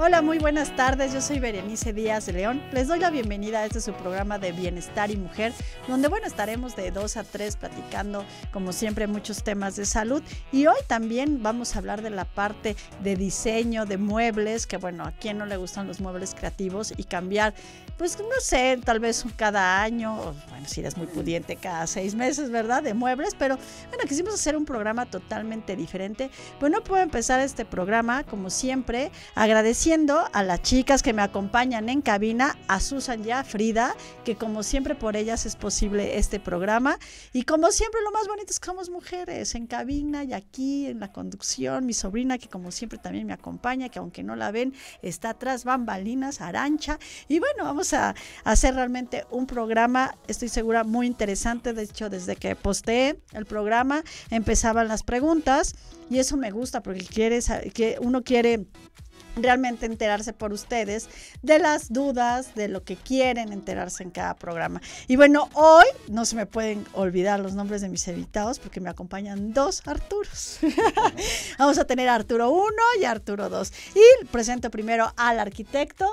Hola, muy buenas tardes. Yo soy Berenice Díaz de León. Les doy la bienvenida a este su programa de Bienestar y Mujer, donde bueno, estaremos de 2 a 3 platicando, como siempre, muchos temas de salud. Y hoy también vamos a hablar de la parte de diseño de muebles, que bueno, a quién no le gustan los muebles creativos y cambiar, pues no sé, tal vez cada año, o, bueno, si eres muy mm. pudiente, cada seis meses, ¿verdad? De muebles, pero bueno, quisimos hacer un programa totalmente diferente. Bueno, pues, puedo empezar este programa, como siempre, agradeciendo a las chicas que me acompañan en cabina, a Susan y a Frida, que como siempre por ellas es posible este programa. Y como siempre, lo más bonito es que somos mujeres en cabina y aquí en la conducción. Mi sobrina, que como siempre también me acompaña, que aunque no la ven, está atrás, bambalinas, arancha. Y bueno, vamos a, hacer realmente un programa, estoy segura, muy interesante. De hecho, desde que postee el programa, empezaban las preguntas y eso me gusta porque quieres, que uno quiere realmente enterarse por ustedes de las dudas, de lo que quieren enterarse en cada programa. Y bueno, hoy no se me pueden olvidar los nombres de mis invitados porque me acompañan dos Arturos. Vamos a tener Arturo 1 y Arturo 2. Y presento primero al arquitecto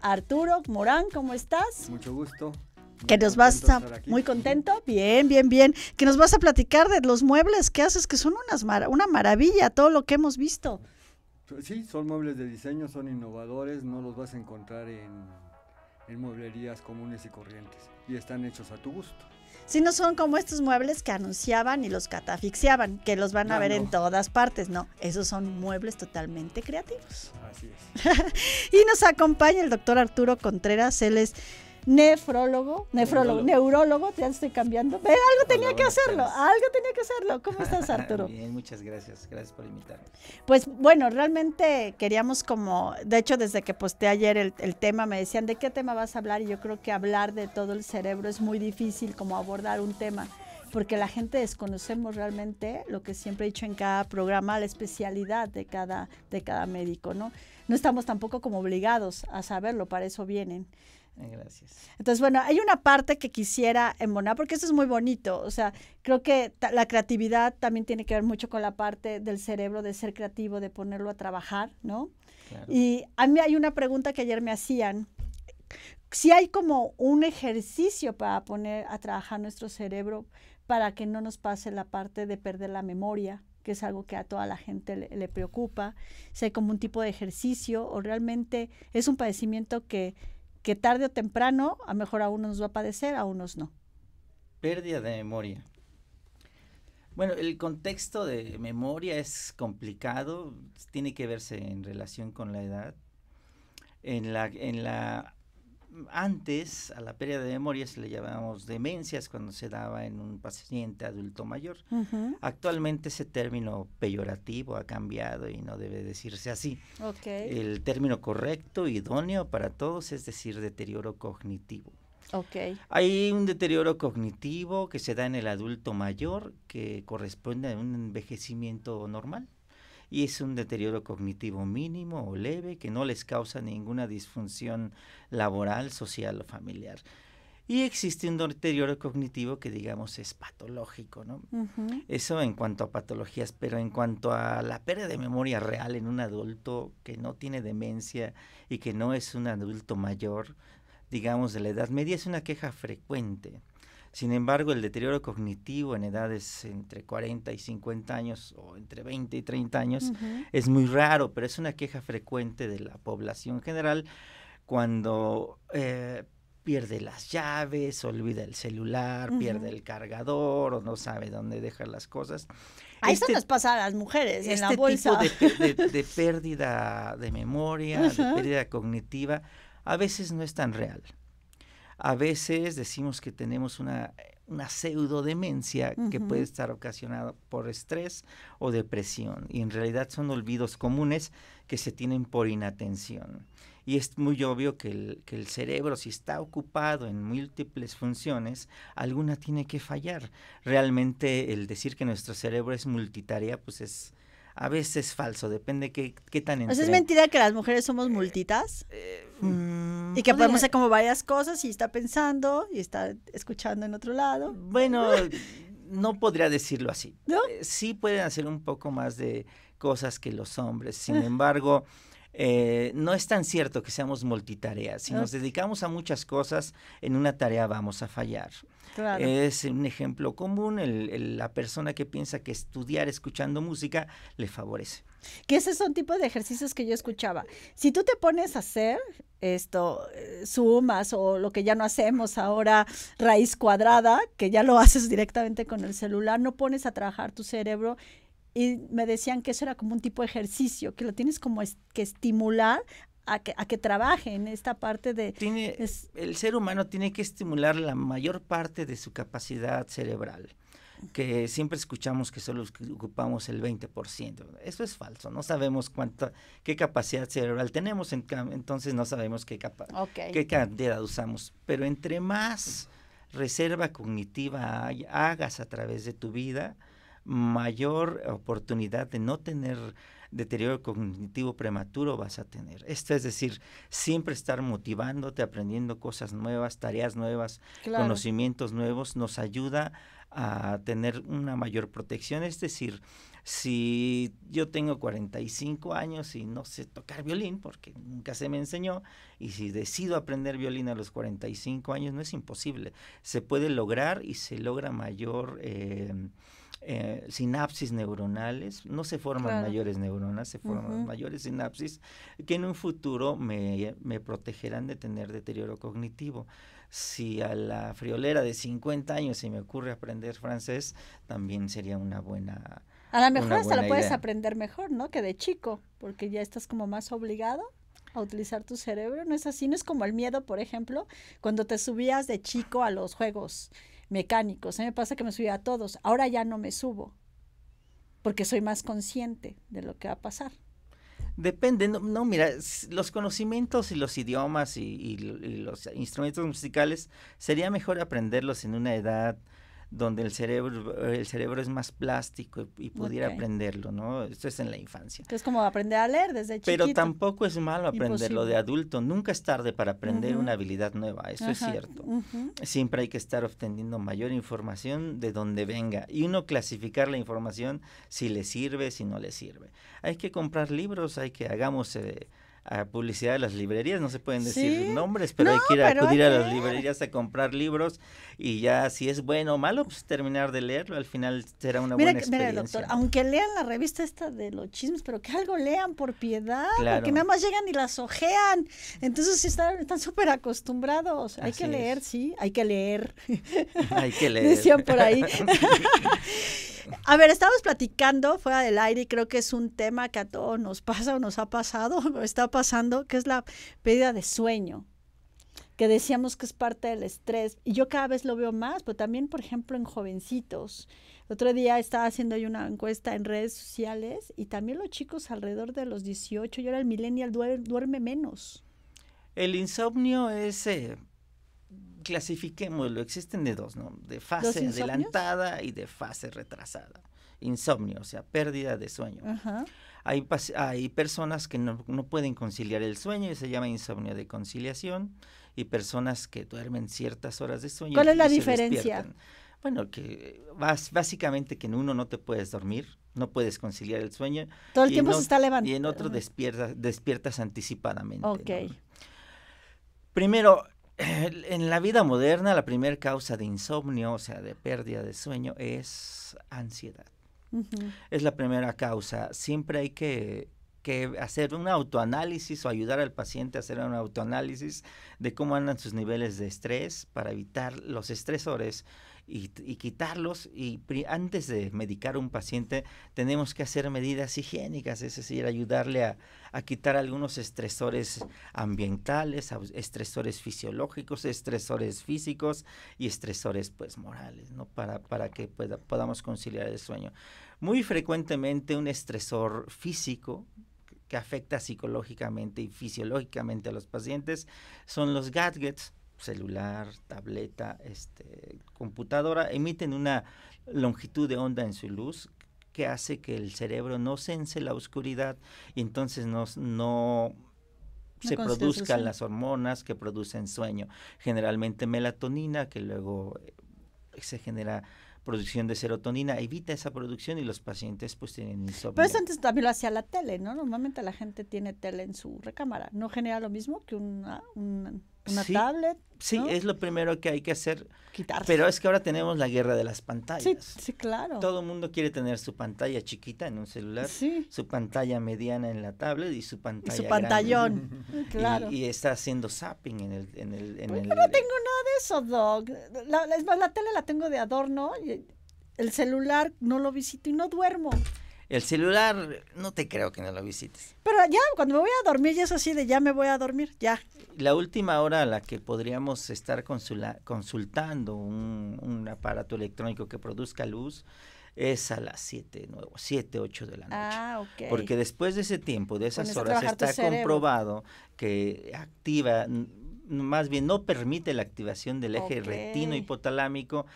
Arturo Morán, ¿cómo estás? Mucho gusto. ¿Qué que nos vas a muy contento, bien, bien, bien, que nos vas a platicar de los muebles que haces, que son unas una maravilla, todo lo que hemos visto. Pues sí, son muebles de diseño, son innovadores, no los vas a encontrar en, en mueblerías comunes y corrientes y están hechos a tu gusto. Si no son como estos muebles que anunciaban y los catafixiaban, que los van a ver en todas partes, no, esos son muebles totalmente creativos. Así es. y nos acompaña el doctor Arturo Contreras, él es nefrólogo, nefrólogo, neurólogo, ya estoy cambiando. algo tenía que hacerlo, algo tenía que hacerlo. ¿Cómo estás, Arturo? Bien, muchas gracias, gracias por invitarme. Pues bueno, realmente queríamos como, de hecho, desde que posté ayer el, tema, me decían, ¿de qué tema vas a hablar? Y yo creo que hablar de todo el cerebro es muy difícil como abordar un tema. Porque la gente desconocemos realmente lo que siempre he dicho en cada programa, la especialidad de cada, de cada médico, ¿no? No estamos tampoco como obligados a saberlo, para eso vienen. Eh, gracias. Entonces, bueno, hay una parte que quisiera embonar, porque esto es muy bonito. O sea, creo que la creatividad también tiene que ver mucho con la parte del cerebro, de ser creativo, de ponerlo a trabajar, ¿no? Y a mí hay una pregunta que ayer me hacían. Si hay como un ejercicio para poner a trabajar nuestro cerebro para que no nos pase la parte de perder la memoria, que es algo que a toda la gente le preocupa, si hay como un tipo de ejercicio o realmente es un padecimiento que que tarde o temprano, a mejor a unos va a padecer, a unos no. Pérdida de memoria. Bueno, el contexto de memoria es complicado, tiene que verse en relación con la edad. En la, en la antes a la pérdida de memoria se le llamábamos demencias cuando se daba en un paciente adulto mayor. Actualmente ese término peyorativo ha cambiado y no debe decirse así. El término correcto, idóneo para todos es decir deterioro cognitivo. Hay un deterioro cognitivo que se da en el adulto mayor que corresponde a un envejecimiento normal y es un deterioro cognitivo mínimo o leve que no les causa ninguna disfunción laboral, social o familiar. Y existe un deterioro cognitivo que digamos es patológico, ¿no? Eso en cuanto a patologías, pero en cuanto a la pérdida de memoria real en un adulto que no tiene demencia y que no es un adulto mayor, digamos de la edad media, es una queja frecuente. Sin embargo, el deterioro cognitivo en edades entre 40 y 50 años o entre 20 y 30 años es muy raro, pero es una queja frecuente de la población general cuando eh, pierde las llaves, olvida el celular, pierde el cargador o no sabe dónde dejar las cosas. A eso nos pasa a las mujeres en la este bolsa. Tipo de, pérdida de memoria, de pérdida cognitiva, a veces no es tan real a veces decimos que tenemos una, eh, pseudodemencia que puede estar ocasionada por estrés o depresión y en realidad son olvidos comunes que se tienen por inatención. Y es muy obvio que el, que el, cerebro, si está ocupado en múltiples funciones, alguna tiene que fallar. Realmente el decir que nuestro cerebro es multitarea, pues es, a veces falso, depende qué, qué tan ¿O ¿Es mentira que las mujeres somos multitas? Eh, eh, mm. Mm, y que podemos hacer como varias cosas y está pensando y está escuchando en otro lado. Bueno, no podría decirlo así. Eh, sí pueden hacer un poco más de cosas que los hombres, sin ah. embargo... Eh, no es tan cierto que seamos multitareas. Si nos dedicamos a muchas cosas, en una tarea vamos a fallar. Es un ejemplo común, la persona que piensa que estudiar escuchando música le favorece. Que ese son tipo de ejercicios que yo escuchaba. Si tú te pones a hacer esto, eh, sumas o lo que ya no hacemos ahora, raíz cuadrada, que ya lo haces directamente con el celular, no pones a trabajar tu cerebro y me decían que eso era como un tipo de ejercicio, que lo tienes como que estimular a que, a que trabaje en esta parte de... el ser humano tiene que estimular la mayor parte de su capacidad cerebral que siempre escuchamos que solo ocupamos el 20%. Eso es falso, no sabemos cuánta, qué capacidad cerebral tenemos, entonces no sabemos qué, qué cantidad usamos. Pero entre más reserva cognitiva hagas a través de tu vida, mayor oportunidad de no tener deterioro cognitivo prematuro vas a tener. Esto es decir, siempre estar motivándote, aprendiendo cosas nuevas, tareas nuevas, conocimientos nuevos, nos ayuda a tener una mayor protección. Es decir, si yo tengo 45 años y no sé tocar violín porque nunca se me enseñó, y si decido aprender violín a los 45 años, no es imposible. Se puede lograr y se logra mayor... Eh, eh, sinapsis neuronales, no se forman mayores neuronas, se forman mayores sinapsis que en un futuro me, protegerán de tener deterioro cognitivo si a la friolera de 50 años se me ocurre aprender francés, también sería una buena. A lo mejor hasta lo puedes aprender mejor, ¿no? Que de chico, porque ya estás como más obligado a utilizar tu cerebro, ¿no es así? No es como el miedo, por ejemplo, cuando te subías de chico a los juegos mecánicos. A ¿eh? me pasa que me subía a todos. Ahora ya no me subo porque soy más consciente de lo que va a pasar. Depende, no, mira, los conocimientos y los idiomas y, los instrumentos musicales sería mejor aprenderlos en una edad donde el cerebro, el cerebro es más plástico y, pudiera aprenderlo, ¿no? Esto es en la infancia. Es como aprender a leer desde chiquito. Pero tampoco es malo aprenderlo de adulto. Nunca es tarde para aprender una habilidad nueva, eso es cierto. Siempre hay que estar obteniendo mayor información de donde venga y uno clasificar la información si le sirve, si no le sirve. Hay que comprar libros, hay que hagamos... Eh, a publicidad de las librerías, no se pueden decir nombres, pero hay que ir a acudir a las librerías a comprar libros y ya si es bueno o malo, pues terminar de leerlo, al final será una buena experiencia. doctor, aunque lean la revista esta de los chismes, pero que algo lean por piedad, porque nada más llegan y las ojean, entonces están súper acostumbrados, hay que leer, sí, hay que leer. Hay que leer. Decían por ahí. A ver, estábamos platicando fuera del aire y creo que es un tema que a todos nos pasa o nos ha pasado o está pasando, que es la pérdida de sueño que decíamos que es parte del estrés. Y yo cada vez lo veo más, pero también, por ejemplo, en jovencitos. otro día estaba haciendo yo una encuesta en redes sociales y también los chicos alrededor de los 18, yo era el millennial, duerme menos. El insomnio es eh, clasifiquémoslo, existen de dos, ¿no? De fase adelantada y de fase retrasada. Insomnio, o sea, pérdida de sueño. Hay, hay, personas que no, pueden conciliar el sueño y se llama insomnio de conciliación y personas que duermen ciertas horas de sueño. ¿Cuál es la diferencia? Bueno, que básicamente que en uno no te puedes dormir, no puedes conciliar el sueño. Todo el tiempo se está levantando. Y en otro despiertas, despiertas anticipadamente. Ok. Primero, en la vida moderna la primera causa de insomnio, o sea, de pérdida de sueño, es ansiedad. Es la primera causa. Siempre hay que, hacer un autoanálisis o ayudar al paciente a hacer un autoanálisis de cómo andan sus niveles de estrés para evitar los estresores y, quitarlos. Y antes de medicar a un paciente, tenemos que hacer medidas higiénicas, es decir, ayudarle a, quitar algunos estresores ambientales, estresores fisiológicos, estresores físicos y estresores pues morales, ¿no? Para, que podamos conciliar el sueño. Muy frecuentemente un estresor físico que afecta psicológicamente y fisiológicamente a los pacientes son los gadgets, celular, tableta, este, computadora, emiten una longitud de onda en su luz que hace que el cerebro no sense la oscuridad y entonces no, no se produzcan las hormonas que producen sueño, generalmente melatonina, que luego eh, se genera producción de serotonina, evita esa producción y los pacientes pues tienen insomnio. Pero eso antes también lo hacía la tele, ¿no? Normalmente la gente tiene tele en su recámara, ¿no genera lo mismo que un una tablet. Sí, es lo primero que hay que hacer. Quitarse. Pero es que ahora tenemos la guerra de las pantallas. Sí, claro. Todo el mundo quiere tener su pantalla chiquita en un celular, su pantalla mediana en la tablet y su pantalla. Y su claro. Y, está haciendo zapping en el. En el, no tengo nada de eso, dog La, es más, la tele la tengo de adorno. el celular no lo visito y no duermo. El celular, no te creo que no lo visites. Pero ya, cuando me voy a dormir, ya es así de ya me voy a dormir, ya. La última hora a la que podríamos estar consultando un, aparato electrónico que produzca luz es a las 7, siete 8 de la noche. Ah, Porque después de ese tiempo, de esas horas, está comprobado que activa más bien no permite la activación del eje retino hipotalámico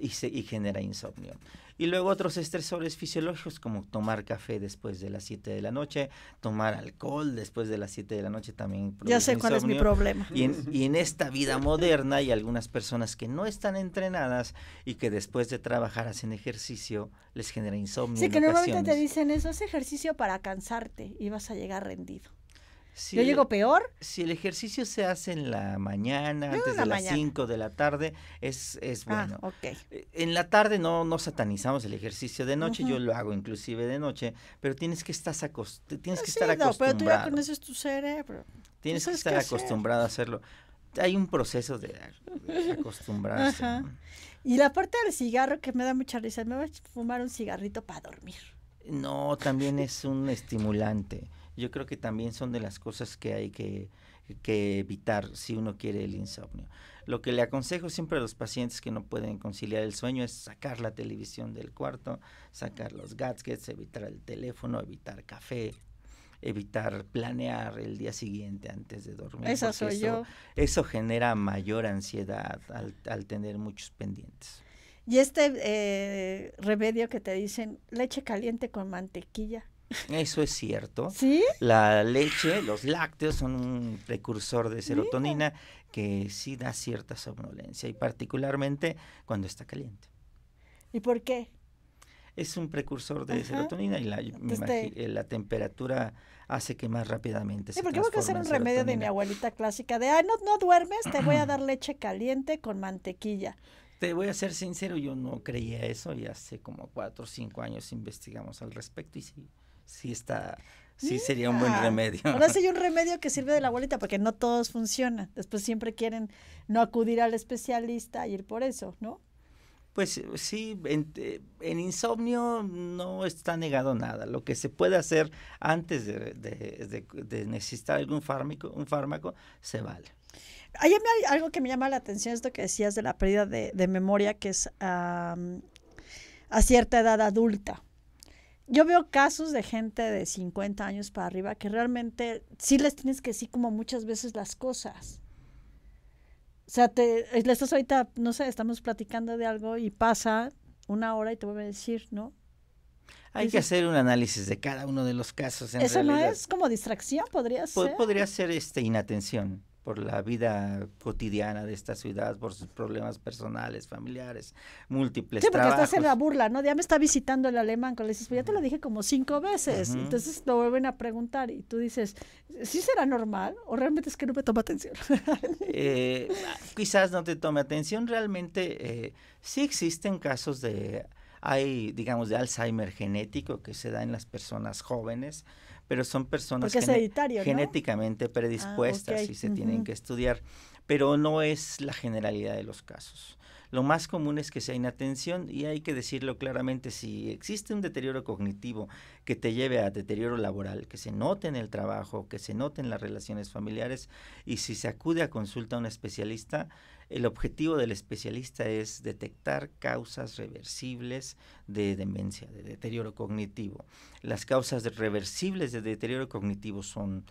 y, se, y genera insomnio. Y luego otros estresores fisiológicos como tomar café después de las 7 de la noche, tomar alcohol después de las 7 de la noche también. Ya sé cuál es mi problema. Y en, y en esta vida moderna hay algunas personas que no están entrenadas y que después de trabajar hacen ejercicio, les genera insomnio. Sí, que normalmente te dicen eso, es ejercicio para cansarte y vas a llegar rendido. Yo llego peor. Si el ejercicio se hace en la mañana, ah, antes de las 5 de la tarde, es, es ah, bueno. Eh, en la tarde no, no satanizamos el ejercicio de noche, yo lo hago inclusive de noche, pero tienes que, tienes que ah, estar acostumbrado. pero tú ya conoces tu cerebro. Tienes que estar acostumbrado a hacerlo. Hay un proceso de, acostumbrarse. Y la parte del cigarro que me da mucha risa, me voy a fumar un cigarrito para dormir. No, también es un estimulante yo creo que también son de las cosas que hay que, evitar si uno quiere el insomnio. Lo que le aconsejo siempre a los pacientes que no pueden conciliar el sueño es sacar la televisión del cuarto, sacar los gadgets, evitar el teléfono, evitar café, evitar planear el día siguiente antes de dormir. eso, Eso genera mayor ansiedad al, al tener muchos pendientes. Y este eh, remedio que te dicen, leche caliente con mantequilla, eso es cierto. La leche, los lácteos son un precursor de serotonina que sí da cierta somnolencia y particularmente cuando está caliente. ¿Y por qué? Es un precursor de serotonina y eh, la, temperatura hace que más rápidamente se ¿Y por qué voy a hacer un remedio de mi abuelita clásica de, ay, no, no duermes, te voy a dar leche caliente con mantequilla? Te voy a ser sincero, yo no creía eso y hace como cuatro o cinco años investigamos al respecto y sí, sí está, sí sería un buen remedio. Ahora sería un remedio que sirve de la abuelita, porque no todos funcionan. Después siempre quieren no acudir al especialista y ir por eso, ¿no? Pues sí, en, eh, insomnio no está negado nada. Lo que se puede hacer antes de, necesitar algún fármaco, un fármaco, se vale. Hay algo que me llama la atención esto que decías de la pérdida de, memoria, que es a cierta edad adulta yo veo casos de gente de 50 años para arriba que realmente sí les tienes que decir como muchas veces las cosas. O sea, te, eh, le estás ahorita, no sé, estamos platicando de algo y pasa una hora y te vuelve a decir, ¿no? Hay que hacer un análisis de cada uno de los casos. ¿Eso no es como distracción? Podría ser. Podría ser este, inatención por la vida cotidiana de esta ciudad, por sus problemas personales, familiares, múltiples. Sí, porque está estás en la burla, ¿no? Ya ah, me está visitando el alemán, cuando le dices, pues ya te lo dije como cinco veces, entonces lo vuelven a preguntar y tú dices, ¿sí será normal o realmente es que no me toma atención? Eh, quizás no te tome atención, realmente eh, sí existen casos de, hay, digamos, de Alzheimer genético que se da en las personas jóvenes pero son personas genéticamente predispuestas ah, y se tienen que estudiar, pero no es la generalidad de los casos. Lo más común es que sea inatención y hay que decirlo claramente, si existe un deterioro cognitivo que te lleve a deterioro laboral, que se note en el trabajo, que se note en las relaciones familiares y si se acude a consulta a un especialista, el objetivo del especialista es detectar causas reversibles de demencia, de deterioro cognitivo. Las causas reversibles de deterioro cognitivo son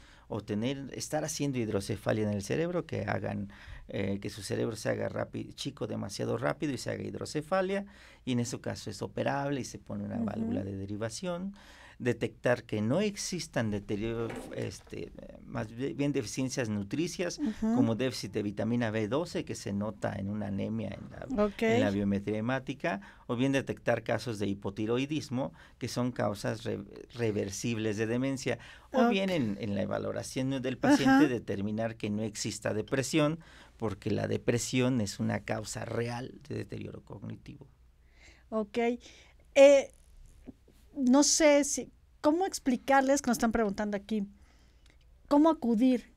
estar haciendo hidrocefalia en el cerebro, que hagan, eh, que su cerebro se haga chico demasiado rápido y se haga hidrocefalia, y en ese caso es operable y se pone una válvula de derivación detectar que no existan deterioro, este, más bien deficiencias nutricias, como déficit de vitamina B12 que se nota en una anemia en la, biometría hemática, o bien detectar casos de hipotiroidismo, que son causas reversibles de demencia, o bien en, la valoración del paciente determinar que no exista depresión, porque la depresión es una causa real de deterioro cognitivo. Ok. Eh, no sé si, cómo explicarles que nos están preguntando aquí, cómo acudir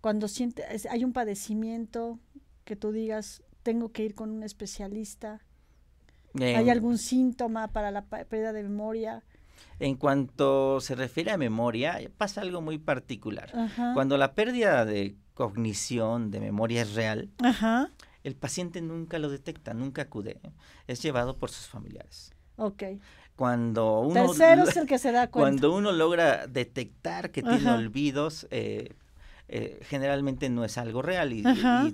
cuando siente, hay un padecimiento que tú digas, tengo que ir con un especialista, hay algún síntoma para la pérdida de memoria. En cuanto se refiere a memoria, pasa algo muy particular. Cuando la pérdida de cognición, de memoria es real, el paciente nunca lo detecta, nunca acude. Es llevado por sus familiares. Okay cuando uno... es el que se da cuenta. Cuando uno logra detectar que tiene olvidos, eh, eh, generalmente no es algo real y,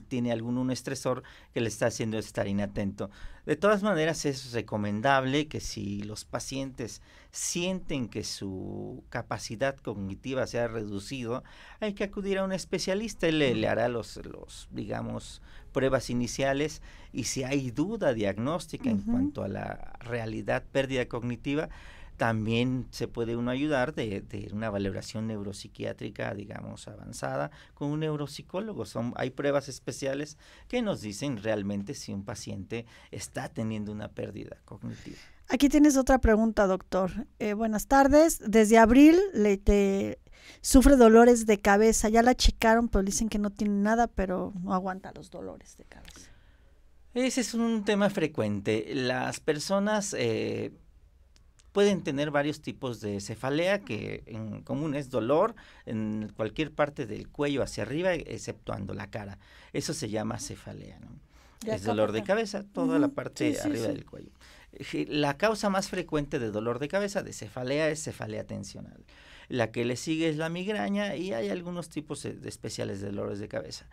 tiene algún un estresor que le está haciendo estar inatento. De todas maneras, es recomendable que si los pacientes sienten que su capacidad cognitiva se ha reducido, hay que acudir a un especialista. Él le, hará los, los, digamos, pruebas iniciales y si hay duda diagnóstica en cuanto a la realidad pérdida cognitiva, también se puede uno ayudar de, una valoración neuropsiquiátrica, digamos, avanzada con un neuropsicólogo. Son, hay pruebas especiales que nos dicen realmente si un paciente está teniendo una pérdida cognitiva. Aquí tienes otra pregunta, doctor. Eh, buenas tardes. Desde abril le te sufre dolores de cabeza. Ya la checaron, pero dicen que no tiene nada, pero no aguanta los dolores de cabeza. Ese es un tema frecuente. Las personas eh, pueden tener varios tipos de cefalea, que en común es dolor en cualquier parte del cuello hacia arriba, exceptuando la cara. Eso se llama cefalea. ¿no? Es dolor de cabeza, toda la parte arriba del cuello. La causa más frecuente de dolor de cabeza, de cefalea, es cefalea tensional. La que le sigue es la migraña y hay algunos tipos eh, especiales de dolores de cabeza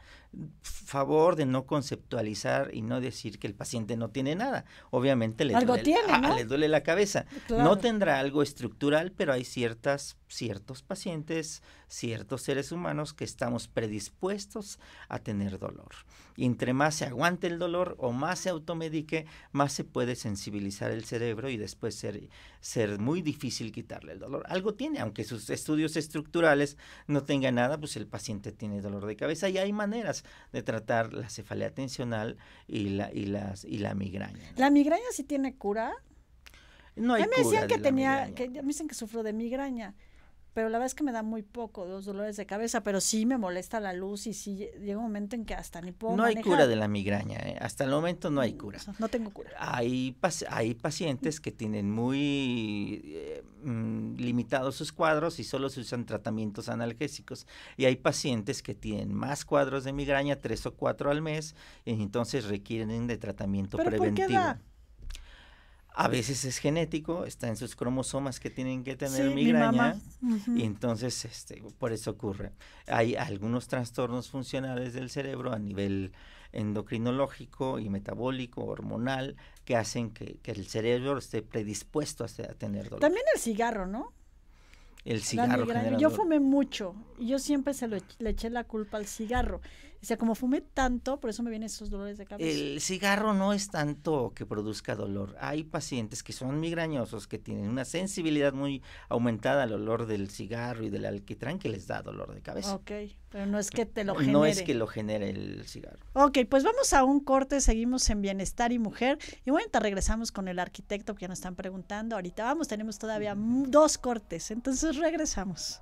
favor de no conceptualizar y no decir que el paciente no tiene nada. Obviamente le, duele, ah, le duele la cabeza. No tendrá algo estructural, pero hay ciertas, ciertos pacientes, ciertos seres humanos que estamos predispuestos a tener dolor. Y entre más se aguante el dolor o más se automedique, más se puede sensibilizar el cerebro y después ser, ser muy difícil quitarle el dolor. Algo tiene, aunque sus estudios estructurales no tengan nada, pues el paciente tiene dolor de cabeza y hay maneras de tratar la cefalea tensional y la, y las, y la migraña. ¿La migraña sí tiene cura? No hay me decían que tenía, que, me dicen que sufro de migraña pero la verdad es que me da muy poco dos dolores de cabeza, pero sí me molesta la luz y sí llega un momento en que hasta ni puedo. No hay cura de la migraña, ¿eh? hasta el momento no hay cura. No, tengo cura. Hay, hay pacientes que tienen muy eh, mm, limitados sus cuadros y solo se usan tratamientos analgésicos. Y hay pacientes que tienen más cuadros de migraña, tres o cuatro al mes, y entonces requieren de tratamiento preventivo. A veces es genético, está en sus cromosomas que tienen que tener migraña. Y entonces, este, por eso ocurre. Hay algunos trastornos funcionales del cerebro a nivel endocrinológico y metabólico, hormonal, que hacen que, el cerebro esté predispuesto a, tener dolor. También el cigarro, ¿no? El cigarro. yo fumé mucho y yo siempre se lo, le eché la culpa al cigarro sea, como fumé tanto, por eso me vienen esos dolores de cabeza. El cigarro no es tanto que produzca dolor. Hay pacientes que son migrañosos, que tienen una sensibilidad muy aumentada al olor del cigarro y del alquitrán que les da dolor de cabeza. Ok, pero no es que te lo genere. No es que lo genere el cigarro. Ok, pues vamos a un corte, seguimos en Bienestar y Mujer. Y bueno, regresamos con el arquitecto que ya nos están preguntando. Ahorita vamos, tenemos todavía dos cortes, entonces regresamos.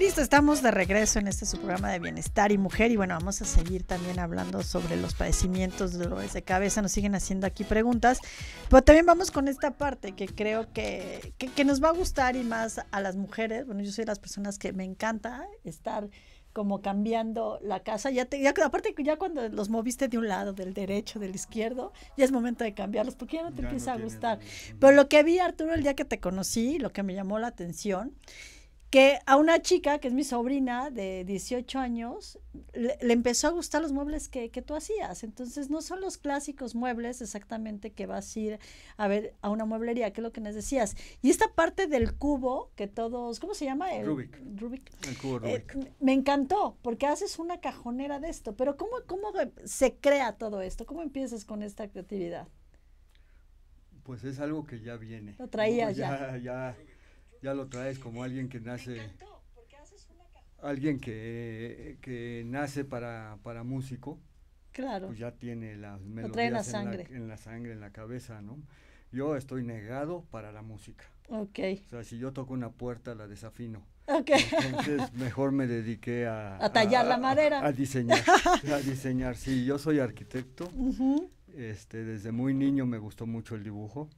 Listo, estamos de regreso en este su programa de bienestar y mujer y bueno, vamos a seguir también hablando sobre los padecimientos de dolores de cabeza, nos siguen haciendo aquí preguntas, pero también vamos con esta parte que creo que, que, nos va a gustar y más a las mujeres, bueno, yo soy de las personas que me encanta estar como cambiando la casa. Ya, te, ya aparte ya cuando los moviste de un lado, del derecho, del izquierdo, ya es momento de cambiarlos porque ya no te empieza a gustar. Pero lo que vi Arturo el día que te conocí, lo que me llamó la atención que a una chica, que es mi sobrina de 18 años, le, empezó a gustar los muebles que, tú hacías. Entonces, no son los clásicos muebles exactamente que vas a ir a ver a una mueblería, que es lo que nos decías. Y esta parte del cubo, que todos, ¿cómo se llama? El, Rubik. Rubik. El cubo eh, Rubik. me encantó, porque haces una cajonera de esto. Pero ¿cómo, ¿cómo se crea todo esto? ¿Cómo empiezas con esta creatividad? Pues es algo que ya viene. Lo traías ya. Ya, ya ya lo traes como alguien que nace alguien que, que nace para, para, músico, claro. pues ya tiene las melodías la sangre. En, la, en, la, sangre, en la cabeza, ¿no? Yo estoy negado para la música. Ok. O sea, si yo toco una puerta, la desafino. Ok. Entonces, mejor me dediqué a... A tallar la madera. A, diseñar, a diseñar. Sí, yo soy arquitecto. este, desde muy niño me gustó mucho el dibujo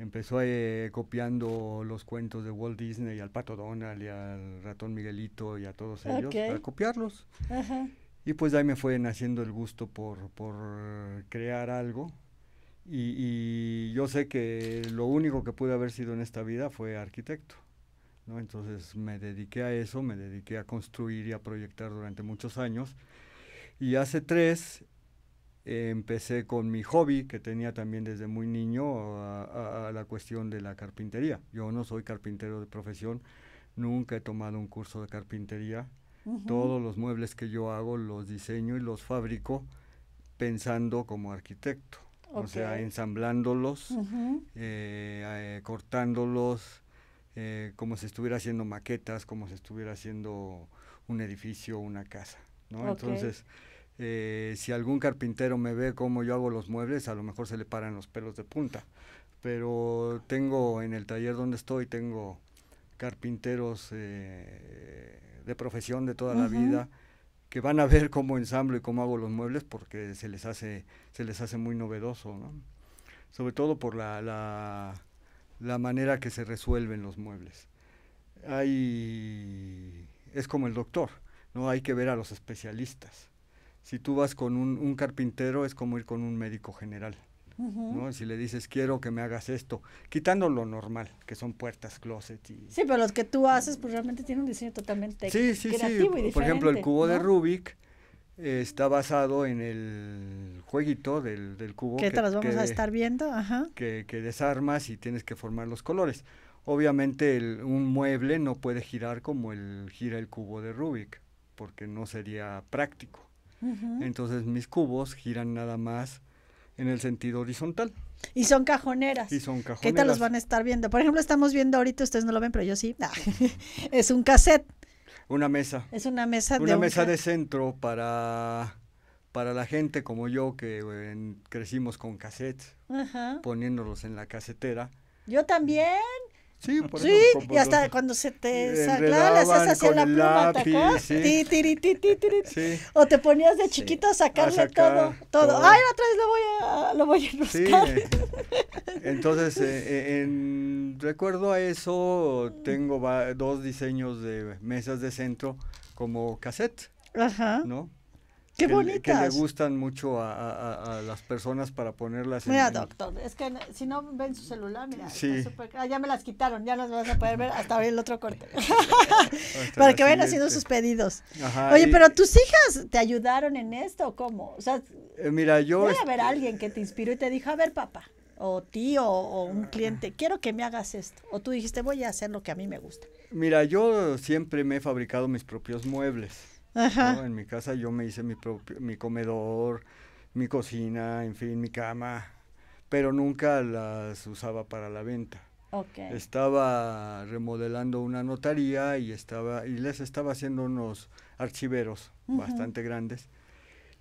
empezó eh, copiando los cuentos de Walt Disney y al Pato Donald y al ratón Miguelito y a todos ellos para copiarlos. Y pues ahí me fue naciendo el gusto por, por crear algo. Y, y, yo sé que lo único que pude haber sido en esta vida fue arquitecto. ¿no? Entonces me dediqué a eso, me dediqué a construir y a proyectar durante muchos años. Y hace tres empecé con mi hobby que tenía también desde muy niño a, la cuestión de la carpintería. Yo no soy carpintero de profesión, nunca he tomado un curso de carpintería. Todos los muebles que yo hago los diseño y los fabrico pensando como arquitecto. O sea, ensamblándolos, eh, eh, cortándolos, eh, como si estuviera haciendo maquetas, como si estuviera haciendo un edificio, una casa. ¿no? Entonces, eh, si algún carpintero me ve cómo yo hago los muebles, a lo mejor se le paran los pelos de punta. Pero tengo en el taller donde estoy, tengo carpinteros eh, de profesión de toda la vida que van a ver cómo ensamblo y cómo hago los muebles porque se les hace, se les hace muy novedoso, sobre todo por la, manera que se resuelven los muebles. es como el doctor, ¿no? hay que ver a los especialistas si tú vas con un, carpintero es como ir con un médico general. ¿no? Si le dices, quiero que me hagas esto, quitando lo normal, que son puertas, closets. Y, sí, pero los que tú haces, pues realmente tienen un diseño totalmente creativo y diferente. Por ejemplo, el cubo de Rubik eh, está basado en el jueguito del, del cubo. Que, te que vamos a estar viendo, Ajá. Que, que, desarmas y tienes que formar los colores. Obviamente un mueble no puede girar como el gira el cubo de Rubik, porque no sería práctico. Entonces mis cubos giran nada más en el sentido horizontal. Y son cajoneras. Y son cajoneras. ¿Qué tal los van a estar viendo? Por ejemplo, estamos viendo ahorita, ustedes no lo ven, pero yo sí. es un cassette. Una mesa. Es una mesa una de Una mesa de centro para, para la gente como yo que crecimos con cassettes, poniéndolos en la casetera. Yo también. Sí, por sí y hasta cuando se te sacaba, le hacías hacia la pluma, lápiz, sí. sí. O te ponías de chiquito a sacarle todo, todo, Ay, otra vez lo voy a, lo voy a buscar. Entonces, eh, eh, en, recuerdo a eso, tengo dos diseños de mesas de centro como cassette, Ajá. ¿no? Qué que, bonitas. que le gustan mucho a, las personas para ponerlas mira, Mira, doctor, es que si no ven su celular, mira, ya me las quitaron, ya las vas a poder ver hasta el otro corte. para que vayan haciendo sus pedidos. Oye, pero tus hijas te ayudaron en esto, o ¿cómo? O sea, eh, mira, yo... Debe haber alguien que te inspiró y te dijo, a ver, papá, o tío, o un cliente, quiero que me hagas esto. O tú dijiste, voy a hacer lo que a mí me gusta. Mira, yo siempre me he fabricado mis propios muebles. En mi casa yo me hice mi, propio, mi comedor, mi cocina, en fin, mi cama, pero nunca las usaba para la venta. Estaba remodelando una notaría y estaba y les estaba haciendo unos archiveros bastante grandes.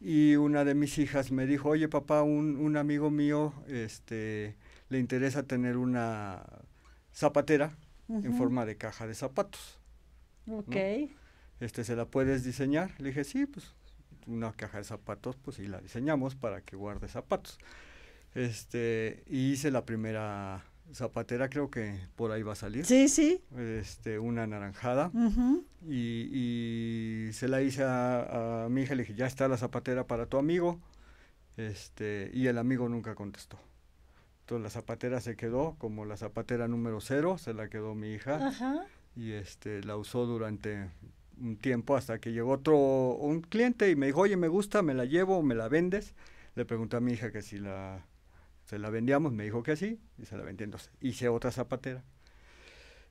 Y una de mis hijas me dijo, oye papá, un, amigo mío este, le interesa tener una zapatera en forma de caja de zapatos. Ok este, ¿se la puedes diseñar? Le dije, sí, pues una caja de zapatos, pues y la diseñamos para que guarde zapatos. Este, y hice la primera zapatera, creo que por ahí va a salir. Sí, sí. Este, una naranjada. y, se la hice a, mi hija, le dije, ya está la zapatera para tu amigo. Este, y el amigo nunca contestó. Entonces la zapatera se quedó como la zapatera número cero, se la quedó mi hija. Y este, la usó durante un tiempo hasta que llegó otro, un cliente y me dijo, oye, me gusta, me la llevo, me la vendes. Le pregunté a mi hija que si la, se la vendíamos, me dijo que sí, y se la vendí entonces. Hice otra zapatera.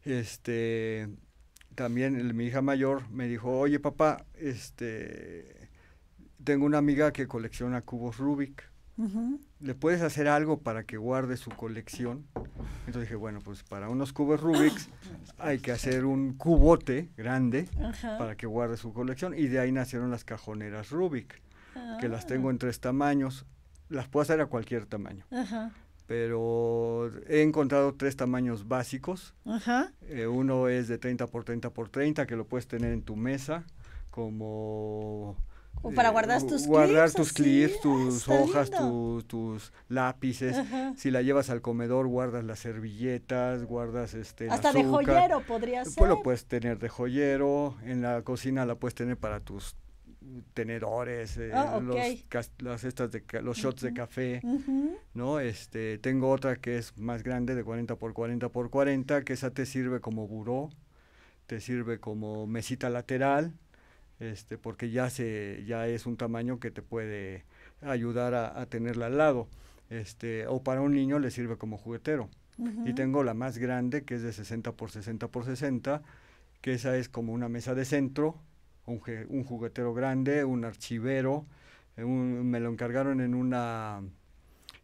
Este, también mi hija mayor me dijo, oye papá, este, tengo una amiga que colecciona cubos Rubik. ¿le puedes hacer algo para que guarde su colección? Entonces dije, bueno, pues para unos cubos Rubik's hay que hacer un cubote grande para que guarde su colección. Y de ahí nacieron las cajoneras Rubik, que las ah. tengo en tres tamaños. Las puedo hacer a cualquier tamaño. Pero he encontrado tres tamaños básicos. Eh, uno es de 30 por 30 por 30, que lo puedes tener en tu mesa como o para eh, guardar tus guardar clips, tus, clips, ah, tus hojas, tus lápices. Si la llevas al comedor, guardas las servilletas, guardas este. Hasta de joyero podría ser. Pues lo puedes tener de joyero. En la cocina la puedes tener para tus tenedores, eh, ah, los, las estas de los shots de café, ¿no? Este, tengo otra que es más grande de 40 por 40 por 40, que esa te sirve como buró, te sirve como mesita lateral, este, porque ya, se, ya es un tamaño que te puede ayudar a, tenerla al lado. Este, o para un niño le sirve como juguetero. Y tengo la más grande, que es de 60 por 60 por 60, que esa es como una mesa de centro, un, un juguetero grande, un archivero. Eh, me lo encargaron en una,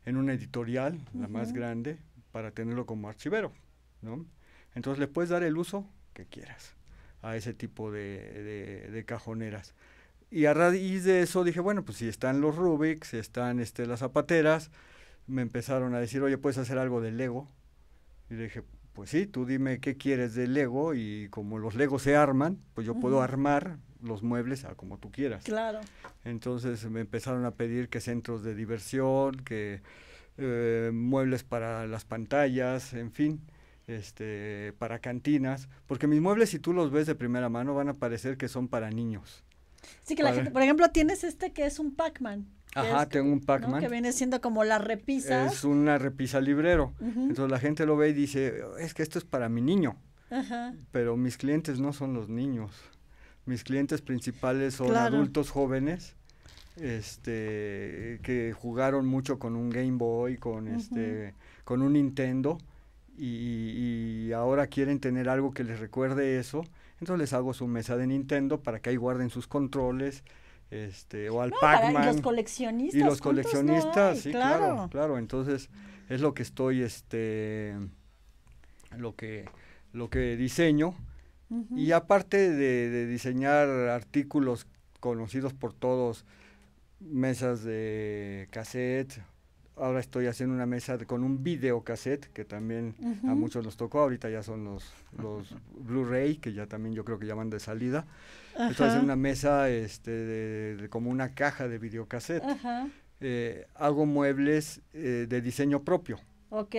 en una editorial, la más grande, para tenerlo como archivero. ¿no? Entonces le puedes dar el uso que quieras a ese tipo de, cajoneras. Y a raíz de eso dije, bueno, pues si están los Rubiks, si están este, las zapateras, me empezaron a decir, oye, ¿puedes hacer algo de Lego? Y dije, pues sí, tú dime qué quieres de Lego y como los Legos se arman, pues yo puedo armar los muebles a como tú quieras. Claro. Entonces me empezaron a pedir que centros de diversión, que eh, muebles para las pantallas, en fin este, para cantinas, porque mis muebles si tú los ves de primera mano van a parecer que son para niños. Sí, que la gente, por ejemplo, tienes este que es un Pac-Man. Ajá, tengo un Pac-Man. Que viene siendo como la repisa. Es una repisa librero. Entonces la gente lo ve y dice, es que esto es para mi niño. Pero mis clientes no son los niños. Mis clientes principales son adultos jóvenes este que jugaron mucho con un Game Boy, con este con un Nintendo y, ahora quieren tener algo que les recuerde eso, entonces les hago su mesa de Nintendo para que ahí guarden sus controles. Este, o al Y los coleccionistas. Y los coleccionistas, sí, claro. claro. Entonces, es lo que estoy, este, lo que, lo que diseño. Y aparte de diseñar artículos conocidos por todos, mesas de cassette, ahora estoy haciendo una mesa con un videocassette que también a muchos nos tocó, ahorita ya son los, los Blu-ray, que ya también yo creo que ya van de salida. Estoy haciendo una mesa este, de, como una caja de videocassette. Eh, hago muebles eh, de diseño propio. Ok.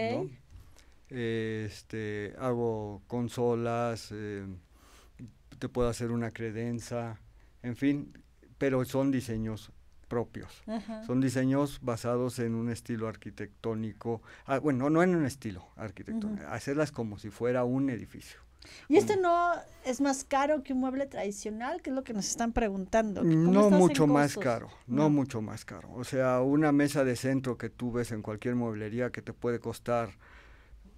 este, hago consolas, eh, te puedo hacer una credenza, en fin, pero son diseños propios. Son diseños basados en un estilo arquitectónico, ah, bueno, no en un estilo arquitectónico, hacerlas como si fuera un edificio. ¿Y este no es más caro que un mueble tradicional? Que es lo que nos están preguntando. No mucho más caro, no, mucho más caro. O sea, una mesa de centro que tú ves en cualquier mueblería que te puede costar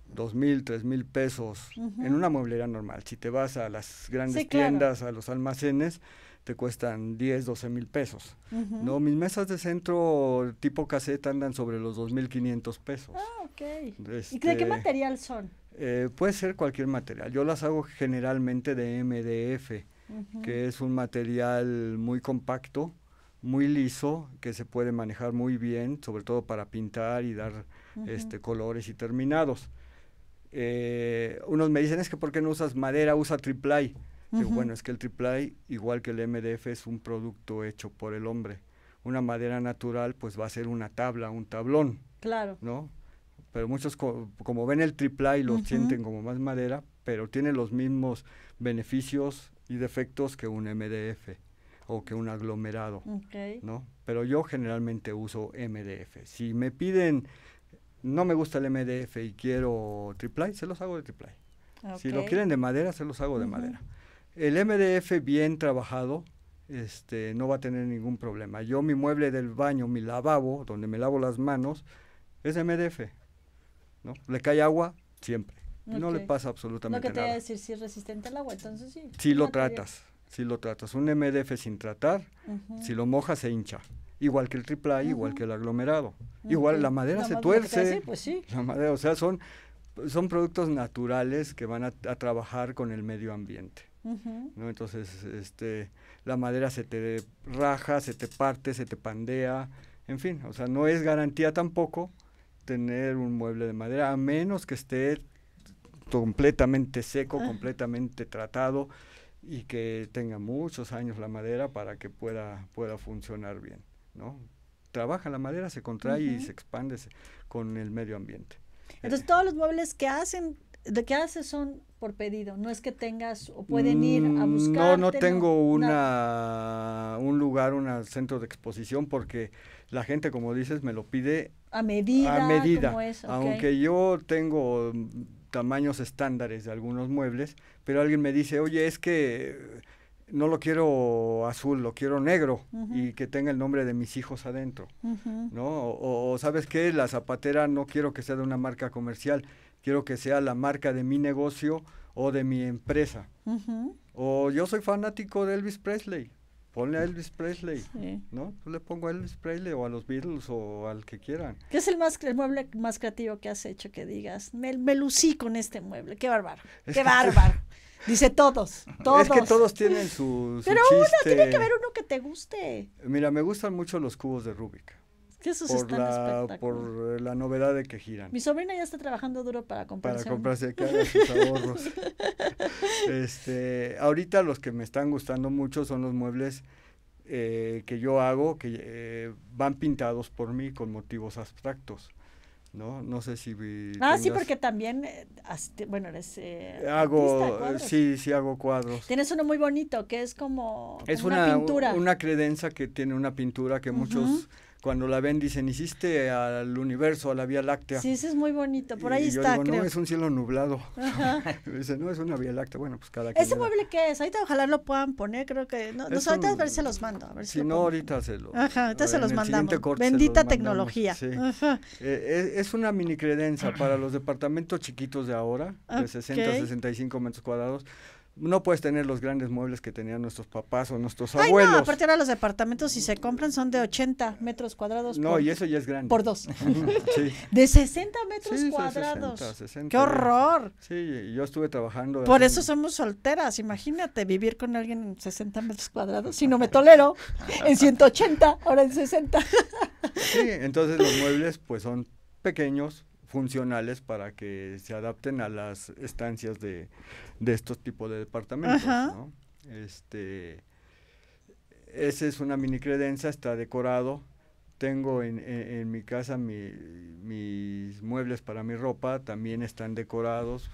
dos mil, tres mil pesos en una mueblería normal. Si te vas a las grandes tiendas, a los almacenes, te cuestan 10, 12 mil pesos. No, mis mesas de centro tipo caseta andan sobre los 2.500 pesos. Ah, ok. ¿Y de qué este, material son? Eh, puede ser cualquier material. Yo las hago generalmente de MDF, que es un material muy compacto, muy liso, que se puede manejar muy bien, sobre todo para pintar y dar este, colores y terminados. Eh, unos me dicen, es que ¿por qué no usas madera? Usa triplay bueno, es que el triplay, igual que el MDF, es un producto hecho por el hombre. Una madera natural, pues va a ser una tabla, un tablón. Claro. ¿No? Pero muchos, como ven el triplay, lo sienten como más madera, pero tiene los mismos beneficios y defectos que un MDF o que un aglomerado, ¿no? Pero yo generalmente uso MDF. Si me piden, no me gusta el MDF y quiero triplay, se los hago de triplay. Si lo quieren de madera, se los hago de madera. El MDF bien trabajado este, no va a tener ningún problema. Yo mi mueble del baño, mi lavabo, donde me lavo las manos, es MDF. ¿no? Le cae agua siempre. No le pasa absolutamente nada. Lo que te voy a decir, si es resistente al agua, entonces sí. Si lo tratas, si lo tratas. Un MDF sin tratar, si lo mojas se hincha. Igual que el triple igual que el aglomerado. Igual la madera se tuerce. pues sí. La madera, o sea, son, son productos naturales que van a trabajar con el medio ambiente. ¿no? Entonces, este, la madera se te raja, se te parte, se te pandea, en fin, o sea, no es garantía tampoco tener un mueble de madera, a menos que esté completamente seco, ah. completamente tratado y que tenga muchos años la madera para que pueda, pueda funcionar bien, ¿no? Trabaja la madera, se contrae y se expande con el medio ambiente. Entonces, eh. todos los muebles que hacen de qué haces son por pedido, no es que tengas o pueden ir a buscar. Mm, no, no tengo una, un lugar, un centro de exposición porque la gente, como dices, me lo pide a medida. medida. Aunque yo tengo mm, tamaños estándares de algunos muebles, pero alguien me dice, oye, es que no lo quiero azul, lo quiero negro y que tenga el nombre de mis hijos adentro, ¿no? O, sabes qué, la zapatera no quiero que sea de una marca comercial, quiero que sea la marca de mi negocio o de mi empresa. O yo soy fanático de Elvis Presley, ponle a Elvis Presley, ¿no? le pongo a Elvis Presley o a los Beatles o al que quieran. ¿Qué es el, más, el mueble más creativo que has hecho que digas? Me, lucí con este mueble, qué bárbaro, qué bárbaro. Dice todos, todos. Es que todos tienen sus. Pero uno, tiene que haber uno que te guste. Mira, me gustan mucho los cubos de Rubik esos por la, Por eh, la novedad de que giran. Mi sobrina ya está trabajando duro para comprarse. Para comprarse cada sus ahorros. este, ahorita los que me están gustando mucho son los muebles eh, que yo hago, que eh, van pintados por mí con motivos abstractos. ¿no? No sé si... Ah, sí, porque también, bueno, eres... Eh, hago, sí, sí hago cuadros. Tienes uno muy bonito, que es como... Es una, una, Una credenza que tiene una pintura que muchos cuando la ven dicen, hiciste al universo, a la Vía Láctea. Sí, eso es muy bonito, por ahí y está, yo digo, no, es un cielo nublado. Dice, no, es una Vía Láctea, bueno, pues cada quien. ¿Ese mueble qué es? Ahorita ojalá lo puedan poner, creo que, no, ahorita a ver si los mando. A ver si, no, ahorita se lo. Ajá, ahorita se los mandamos. Bendita tecnología. sí. Eh, eh, es, una mini credencia para los departamentos chiquitos de ahora, de 60 a 65 metros cuadrados, no puedes tener los grandes muebles que tenían nuestros papás o nuestros abuelos. No, aparte ahora los departamentos si se compran son de 80 metros cuadrados. No, y eso ya es grande. Por dos. sí. De 60 metros cuadrados. ¡Qué horror! Sí, yo estuve trabajando. Por eso somos solteras, imagínate vivir con alguien en 60 metros cuadrados. Si no me tolero, en 180, ahora en 60. sí, entonces los muebles pues son pequeños, funcionales para que se adapten a las estancias de, estos tipos de departamentos. Este, esa es una mini credencia, está decorado. Tengo en, en, mi casa mis muebles para mi ropa, también están decorados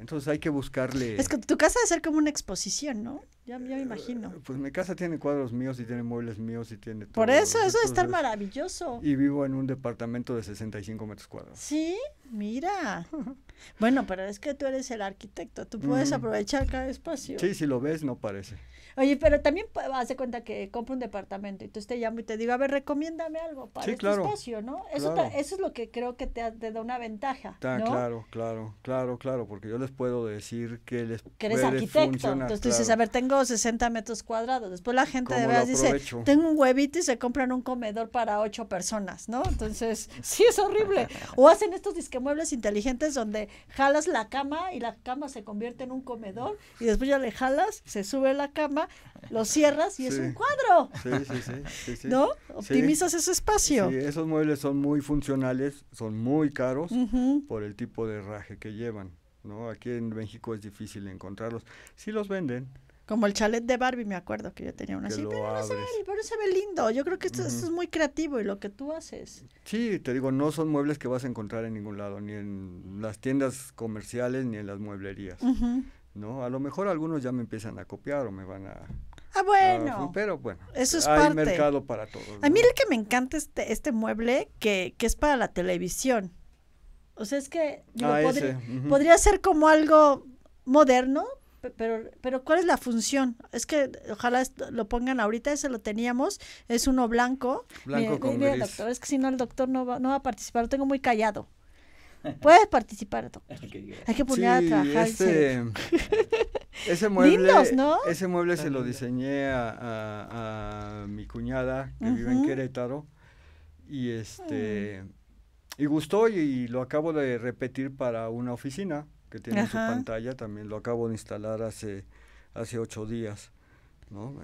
entonces hay que buscarle. Es que tu casa debe ser como una exposición, ¿no? Ya, me imagino. Eh, pues mi casa tiene cuadros míos y tiene muebles míos y tiene todo. Por eso, eso debe estar maravilloso. Y vivo en un departamento de 65 metros cuadrados. Sí, mira. bueno, pero es que tú eres el arquitecto, tú puedes aprovechar cada espacio. Sí, si lo ves, no parece. Oye, pero también hace cuenta que compro un departamento y tú te llamo y te digo, a ver, recomiéndame algo para este espacio, ¿no? Eso, es lo que creo que te, da una ventaja. Claro, claro, claro, claro, porque yo les puedo decir que les Que eres arquitecto. entonces dices, a ver, tengo 60 metros cuadrados. Después la gente de verdad dice, tengo un huevito y se compran un comedor para ocho personas, ¿no? Entonces, sí es horrible. O hacen estos disquemuebles inteligentes donde jalas la cama y la cama se convierte en un comedor y después ya le jalas, se sube la cama lo cierras y es un cuadro. Sí, sí, sí. ¿No? Optimizas ese espacio. Sí, esos muebles son muy funcionales, son muy caros por el tipo de raje que llevan. ¿no? Aquí en México es difícil encontrarlos. Sí los venden. Como el chalet de Barbie, me acuerdo que yo tenía una así, pero se ve, lindo. Yo creo que esto, es muy creativo y lo que tú haces. Sí, te digo, no son muebles que vas a encontrar en ningún lado, ni en las tiendas comerciales, ni en las mueblerías. ¿no? A lo mejor algunos ya me empiezan a copiar o me van a... Ah, bueno. pero bueno, eso es hay mercado para todos. A mí el que me encanta este, este mueble que, es para la televisión. O sea, es que ah, podría, ser como algo moderno, pero, pero ¿cuál es la función? Es que ojalá lo pongan ahorita, ese lo teníamos, es uno blanco. Blanco es que si no el doctor no no va a participar, lo tengo muy callado. Puedes participar, Hay que poner a trabajar. ese mueble, se lo diseñé a, mi cuñada que vive en Querétaro y este mm. y gustó y, lo acabo de repetir para una oficina que tiene su pantalla también lo acabo de instalar hace hace ocho días.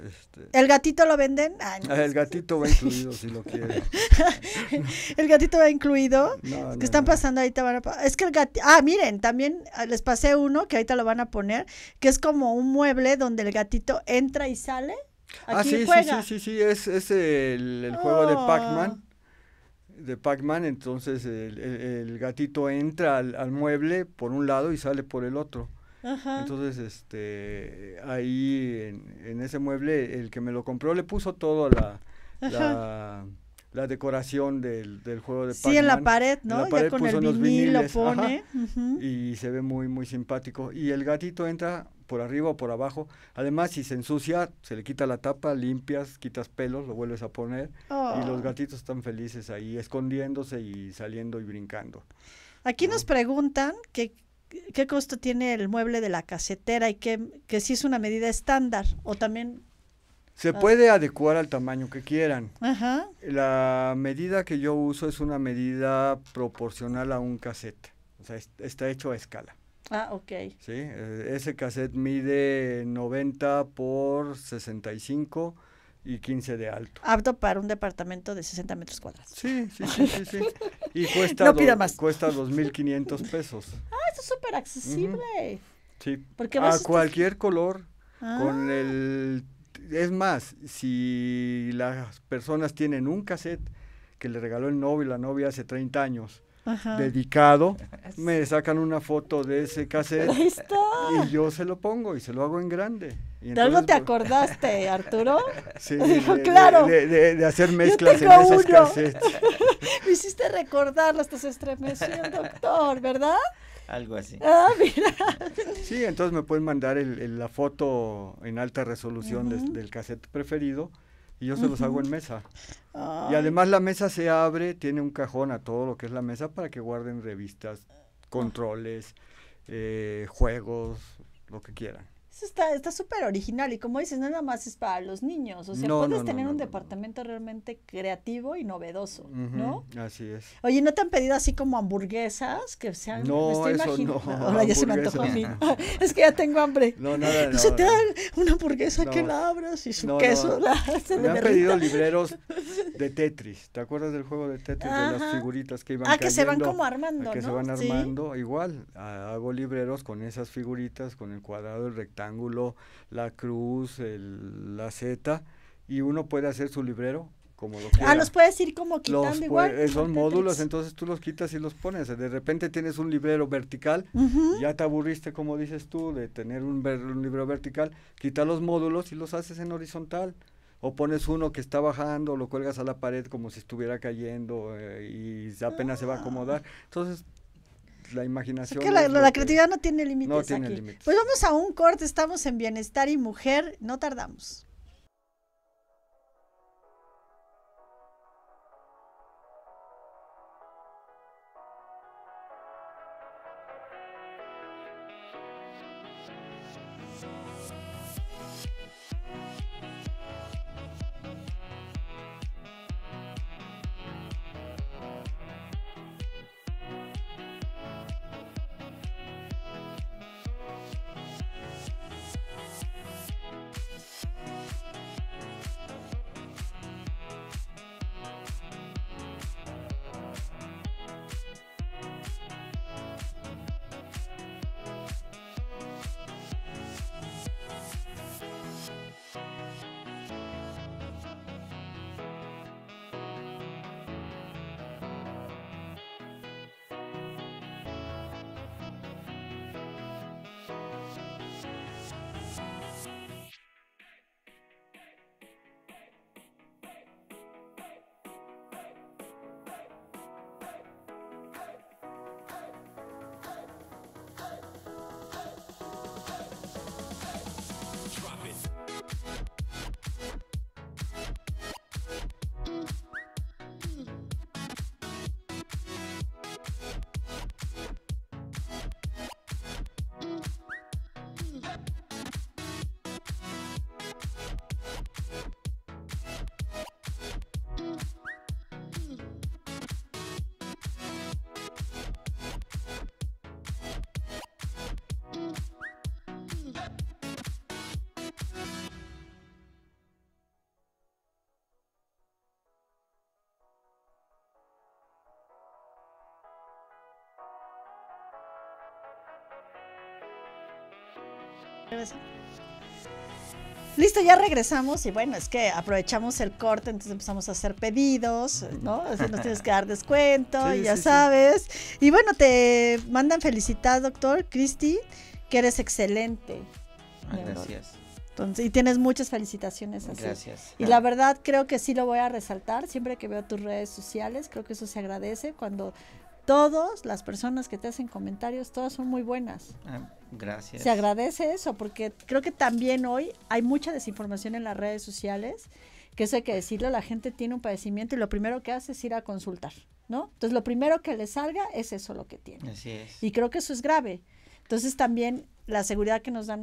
Este, ¿El gatito lo venden? Ah, ah, el gatito va incluido si lo quieren. ¿El gatito va incluido? ¿Qué están pasando ahorita? Es que el gatito... Ah, miren, también ah, les pasé uno que ahorita lo van a poner, que es como un mueble donde el gatito entra y sale. ah, sí, sí, sí, sí, es, es el, juego de oh. Pac-Man de Pac-Man, entonces el, gatito entra al, mueble por un lado y sale por el otro. Entonces, este, ahí en, ese mueble, el que me lo compró le puso todo la, la, decoración del, juego de Sí, en la pared, ¿no? ya con el vinil lo pone. Y se ve muy, muy simpático. Y el gatito entra por arriba o por abajo. Además, si se ensucia, se le quita la tapa, limpias, quitas pelos, lo vuelves a poner. Y los oh. gatitos están felices ahí, escondiéndose y saliendo y brincando. Aquí nos preguntan que qué costo tiene el mueble de la casetera y qué, que si es una medida estándar o también... Se ah? puede adecuar al tamaño que quieran. Ajá. La medida que yo uso es una medida proporcional a un cassette. O sea, está hecho a escala. Ah, ok. Sí, eh, ese cassette mide 90 por 65 y 15 de alto. Apto para un departamento de 60 metros cuadrados. Sí, sí, sí, sí. Y cuesta, más. cuesta 2.500 pesos. Ah, eso es súper accesible. Sí. Porque a cualquier color, con ah. el... Es más, si las personas tienen un cassette que le regaló el novio y la novia hace 30 años dedicado, me sacan una foto de ese cassette y yo se lo pongo y se lo hago en grande. de algo te acordaste, Arturo. Sí, de, claro. De, hacer mezclas en esos cassettes. me hiciste recordarlo, estás estremeciendo, doctor, ¿verdad? Algo así. Ah, mira. Sí, entonces me pueden mandar la foto en alta resolución del cassette preferido y yo se los hago en mesa. Y además la mesa se abre, tiene un cajón a todo lo que es la mesa para que guarden revistas, controles, eh, juegos, lo que quieran está súper original y como dices, no nada más es para los niños, o sea, puedes tener un departamento realmente creativo y novedoso, ¿no? Así es. Oye, ¿no te han pedido así como hamburguesas que sean? No, me no. Ahora ya se me antojó a mí. es que ya tengo hambre. No, nada, pues no. Se te da una hamburguesa que la abras y su queso la Me han pedido libreros de Tetris, ¿te acuerdas del juego de Tetris? De las figuritas que iban Ah, que se van como armando, que ¿no? se van armando, igual, ah, hago libreros con esas figuritas, con el cuadrado, el rectángulo ángulo, la cruz, la Z, y uno puede hacer su librero como lo ah, quiera. Ah, los puedes ir como quitando igual. Eh, son módulos, entonces tú los quitas y los pones. De repente tienes un librero vertical, ya te aburriste, como dices tú, de tener un, libro librero vertical, quita los módulos y los haces en horizontal o pones uno que está bajando, lo cuelgas a la pared como si estuviera cayendo eh, y apenas se va a acomodar. Ah. Entonces la imaginación. que la, creatividad no tiene límites. No tiene límites. Pues vamos a un corte, estamos en Bienestar y Mujer, no tardamos. Listo, ya regresamos y bueno, es que aprovechamos el corte, entonces empezamos a hacer pedidos, ¿no? Así nos tienes que dar descuento, y ya sabes. Y bueno, te mandan felicitar, doctor Cristi, que eres excelente. Ah, gracias. Entonces, y tienes muchas felicitaciones así. Gracias. Y ah. la verdad creo que sí lo voy a resaltar, siempre que veo tus redes sociales, creo que eso se agradece cuando todos, las personas que te hacen comentarios, todas son muy buenas. Ah, gracias. Se agradece eso, porque creo que también hoy hay mucha desinformación en las redes sociales, que eso hay que decirlo, la gente tiene un padecimiento y lo primero que hace es ir a consultar, ¿no? Entonces lo primero que le salga es eso lo que tiene. Así es. Y creo que eso es grave. Entonces también la seguridad que nos dan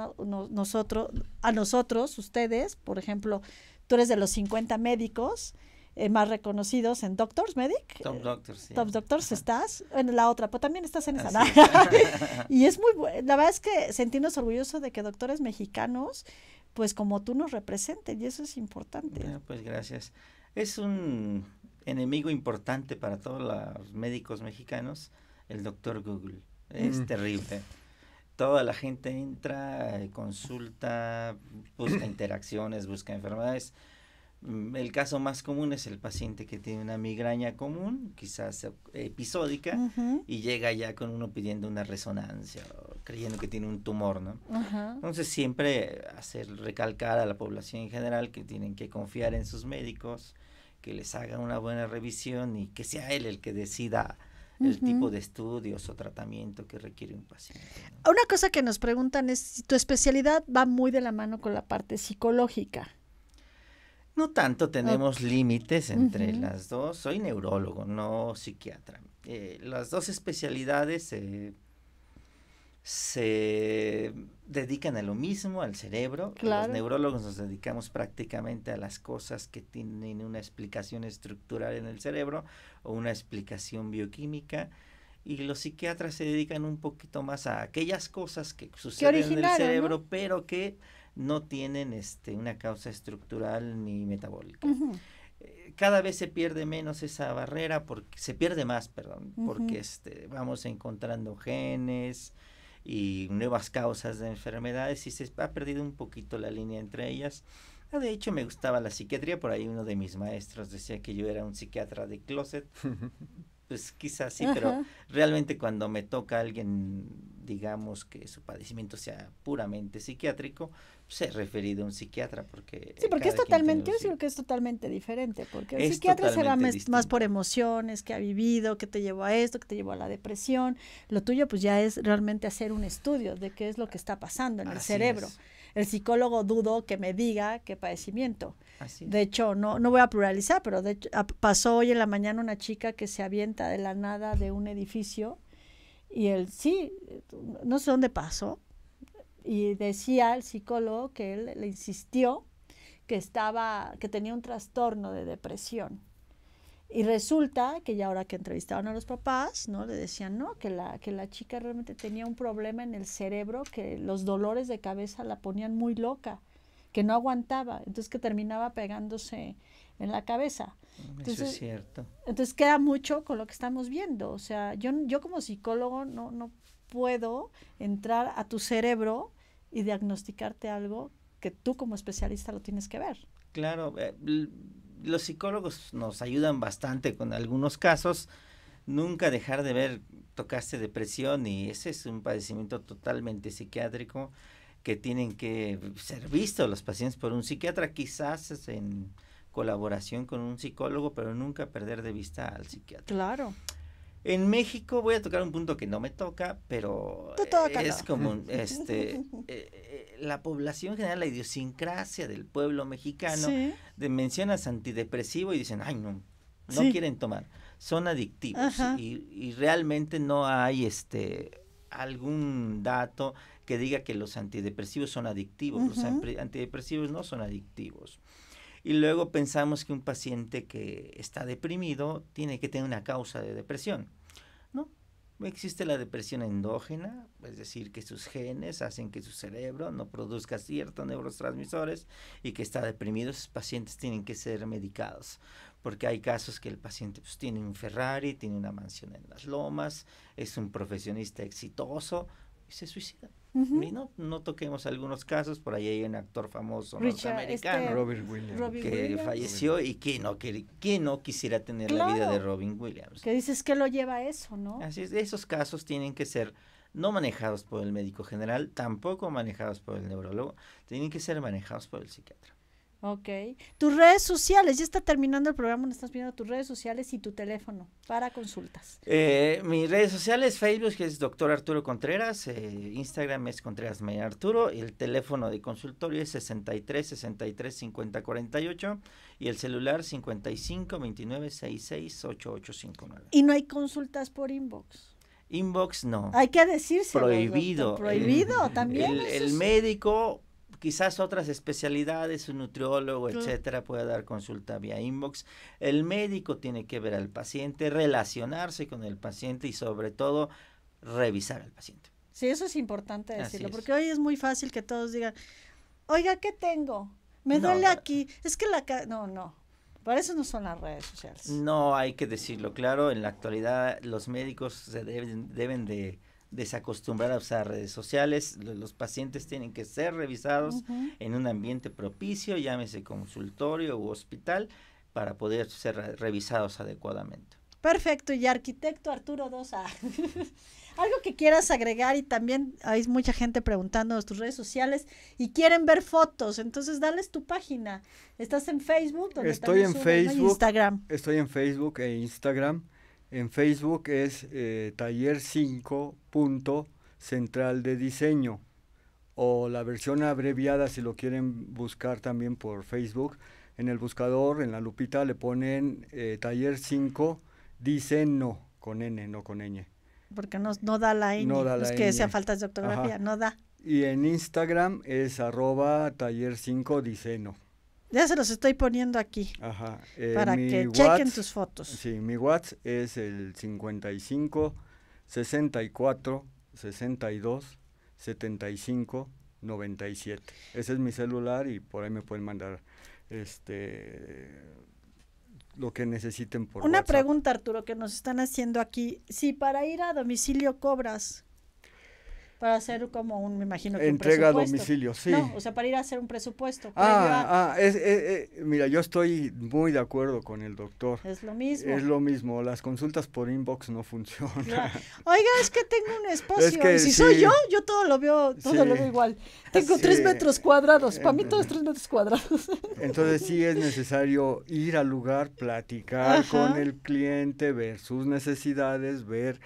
nosotros, a nosotros, ustedes, por ejemplo, tú eres de los 50 médicos, eh, más reconocidos en Doctors Medic. Top eh, Doctors, sí. Top Doctors estás, en la otra, pero pues también estás en esa. y es muy bueno, la verdad es que sentirnos orgullosos de que doctores mexicanos, pues como tú nos representen, y eso es importante. pues gracias. Es un enemigo importante para todos los médicos mexicanos, el doctor Google. Es mm. terrible. Toda la gente entra, eh, consulta, busca interacciones, busca enfermedades Mm, el caso más común es el paciente que tiene una migraña común, quizás e, episódica, y llega ya con uno pidiendo una resonancia, o creyendo que tiene un tumor, ¿no? Entonces siempre hacer recalcar a la población en general que tienen que confiar en sus médicos, que les hagan una buena revisión y que sea él el que decida el tipo de estudios o tratamiento que requiere un paciente. Una cosa que nos preguntan es si tu especialidad va muy de la mano con la parte psicológica. No tanto tenemos límites entre las dos. Soy neurólogo, no psiquiatra. Eh, las dos especialidades se dedican a lo mismo, al cerebro. Los neurólogos nos dedicamos prácticamente a las cosas que tienen una explicación estructural en el cerebro o una explicación bioquímica. Y los psiquiatras se dedican un poquito más a aquellas cosas que suceden en el cerebro, pero que no tienen este, una causa estructural ni metabólica. Eh, cada vez se pierde menos esa barrera, porque se pierde más, perdón, porque este, vamos encontrando genes y nuevas causas de enfermedades y se ha perdido un poquito la línea entre ellas. Ah, de hecho, me gustaba la psiquiatría, por ahí uno de mis maestros decía que yo era un psiquiatra de closet, pues quizás sí, pero realmente cuando me toca a alguien, digamos que su padecimiento sea puramente psiquiátrico, se pues, he referido a un psiquiatra porque... Sí, eh, porque es totalmente, yo creo que es totalmente diferente, porque el psiquiatra será más, por emociones, que ha vivido, que te llevó a esto, que te llevó a la depresión, lo tuyo pues ya es realmente hacer un estudio de qué es lo que está pasando en el cerebro el psicólogo dudo que me diga qué padecimiento. de hecho, no, no voy a pluralizar, pero de hecho, pasó hoy en la mañana una chica que se avienta de la nada de un edificio y él, sí, no sé dónde pasó, y decía al psicólogo que él le insistió que estaba, que tenía un trastorno de depresión. Y resulta que ya ahora que entrevistaron a los papás, ¿no? Le decían, no, que la, que la chica realmente tenía un problema en el cerebro, que los dolores de cabeza la ponían muy loca, que no aguantaba, entonces que terminaba pegándose en la cabeza. Eso es cierto. Entonces queda mucho con lo que estamos viendo. O sea, yo, yo como psicólogo no, puedo entrar a tu cerebro y diagnosticarte algo que tú como especialista lo tienes que ver. Claro, eh, los psicólogos nos ayudan bastante con algunos casos. Nunca dejar de ver, tocaste depresión y ese es un padecimiento totalmente psiquiátrico que tienen que ser vistos los pacientes por un psiquiatra, quizás en colaboración con un psicólogo, pero nunca perder de vista al psiquiatra. Claro. En México voy a tocar un punto que no me toca, pero es como este la población general, la idiosincrasia del pueblo mexicano, mencionas antidepresivo y dicen, ay, no, no quieren tomar. Son adictivos y, realmente no hay este algún dato que diga que los antidepresivos son adictivos. Los antidepresivos no son adictivos. Y luego pensamos que un paciente que está deprimido tiene que tener una causa de depresión. Existe la depresión endógena, es decir, que sus genes hacen que su cerebro no produzca ciertos neurotransmisores y que está deprimido. Esos pacientes tienen que ser medicados, porque hay casos que el paciente pues, tiene un Ferrari, tiene una mansión en las lomas, es un profesionista exitoso, se suicida. y no, no toquemos algunos casos, por ahí hay un actor famoso este norteamericano, Robert Williams, que falleció y que no, que, no quisiera tener la vida de Robin Williams. Que dices que lo lleva eso, ¿no? Así esos casos tienen que ser no manejados por el médico general, tampoco manejados por el neurólogo, tienen que ser manejados por el psiquiatra. Ok. Tus redes sociales, ya está terminando el programa, No estás viendo tus redes sociales y tu teléfono para consultas. Eh, mis redes sociales, Facebook que es doctor Arturo Contreras, eh, Instagram es Contreras May Arturo, y el teléfono de consultorio es 63 63 50 48 y el celular 55 29 66 88 Y no hay consultas por inbox. Inbox no. Hay que decirse. Prohibido. Prohibido también. el médico Quizás otras especialidades, un nutriólogo, etcétera, pueda dar consulta vía inbox. El médico tiene que ver al paciente, relacionarse con el paciente y sobre todo revisar al paciente. Sí, eso es importante decirlo, porque hoy es muy fácil que todos digan, oiga, ¿qué tengo? Me duele aquí, es que la... no, no, para eso no son las redes sociales. No, hay que decirlo, claro, en la actualidad los médicos se deben, deben de desacostumbrar a usar redes sociales. Los pacientes tienen que ser revisados en un ambiente propicio, llámese consultorio u hospital, para poder ser revisados adecuadamente. Perfecto, y arquitecto Arturo Dosa, algo que quieras agregar y también hay mucha gente preguntando en tus redes sociales y quieren ver fotos, entonces dales tu página. ¿Estás en Facebook? estoy en Facebook. Instagram. Estoy en Facebook e Instagram. En Facebook es eh, taller 5 punto central de diseño o la versión abreviada si lo quieren buscar también por Facebook. En el buscador, en la lupita, le ponen eh, taller 5 diseño con N, no con ñ. Porque no, no da la N, no es pues que sea faltas de ortografía, no da. Y en Instagram es arroba taller 5 diseño. Ya se los estoy poniendo aquí. Eh, para que chequen tus fotos. Sí, mi WhatsApp es el 55 64 62 75 97. Ese es mi celular y por ahí me pueden mandar este lo que necesiten por Una pregunta, Arturo, que nos están haciendo aquí. Si para ir a domicilio cobras, para hacer como un, me imagino que Entrega a domicilio, sí. o sea, para ir a hacer un presupuesto. Ah, ah eh, eh, mira, yo estoy muy de acuerdo con el doctor. Es lo mismo. Es lo mismo, las consultas por inbox no funcionan. Oiga, es que tengo un espacio, si soy yo, yo todo lo veo, todo lo veo igual. Tengo tres metros cuadrados, para mí todo es tres metros cuadrados. Entonces sí es necesario ir al lugar, platicar con el cliente, ver sus necesidades, ver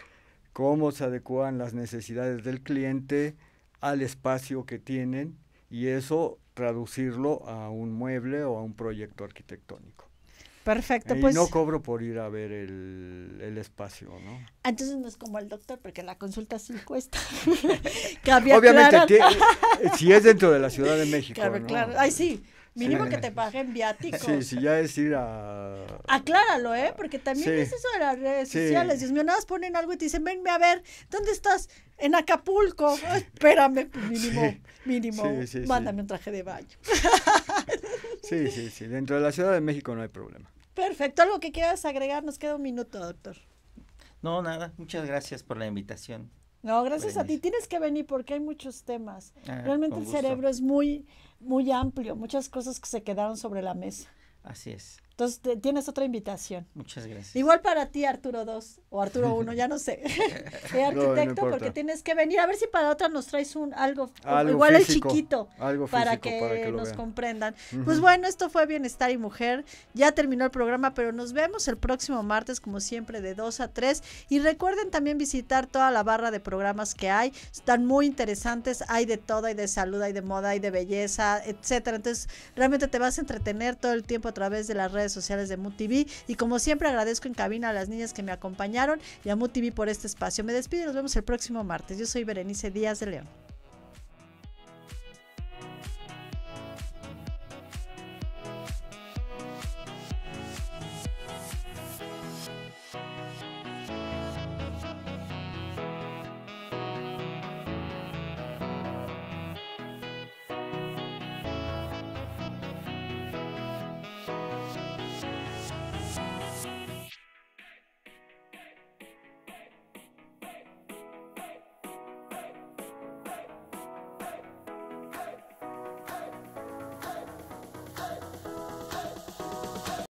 cómo se adecuan las necesidades del cliente al espacio que tienen y eso traducirlo a un mueble o a un proyecto arquitectónico. Perfecto, pues. Y no cobro por ir a ver el, espacio, ¿no? Entonces no es como el doctor, porque la consulta sí cuesta. Obviamente, eh, si es dentro de la Ciudad de México. Claro, claro. Ay, sí. Mínimo que te paguen viáticos. Sí, sí, ya es ir a... Acláralo, ¿eh? Porque también es eso de las redes sociales. Dios mío, nada ponen algo y te dicen, venme a ver, ¿dónde estás? En Acapulco. espérame, pues, mínimo, mínimo, mándame un traje de baño. sí, sí, sí. Dentro de la Ciudad de México no hay problema. Perfecto. ¿Algo que quieras agregar? Nos queda un minuto, doctor. No, nada. Muchas gracias por la invitación. No, gracias a ti. Tienes que venir porque hay muchos temas. Ah, Realmente el cerebro es muy, muy amplio, muchas cosas que se quedaron sobre la mesa. Así es. Entonces tienes otra invitación. Muchas gracias. Igual para ti, Arturo 2 o Arturo 1, ya no sé. de eh, arquitecto, porque tienes que venir a ver si para otra nos traes un algo, igual el chiquito, para, que nos comprendan. Pues bueno, esto fue Bienestar y Mujer. Ya terminó el programa, pero nos vemos el próximo martes, como siempre, de 2 a 3. Y recuerden también visitar toda la barra de programas que hay. Están muy interesantes. Hay de todo, hay de salud, hay de moda, hay de belleza, etcétera. Entonces, realmente te vas a entretener todo el tiempo a través de la red sociales de MUTV. Y como siempre agradezco en cabina a las niñas que me acompañaron y a MUTV por este espacio. Me despido y nos vemos el próximo martes. Yo soy Berenice Díaz de León.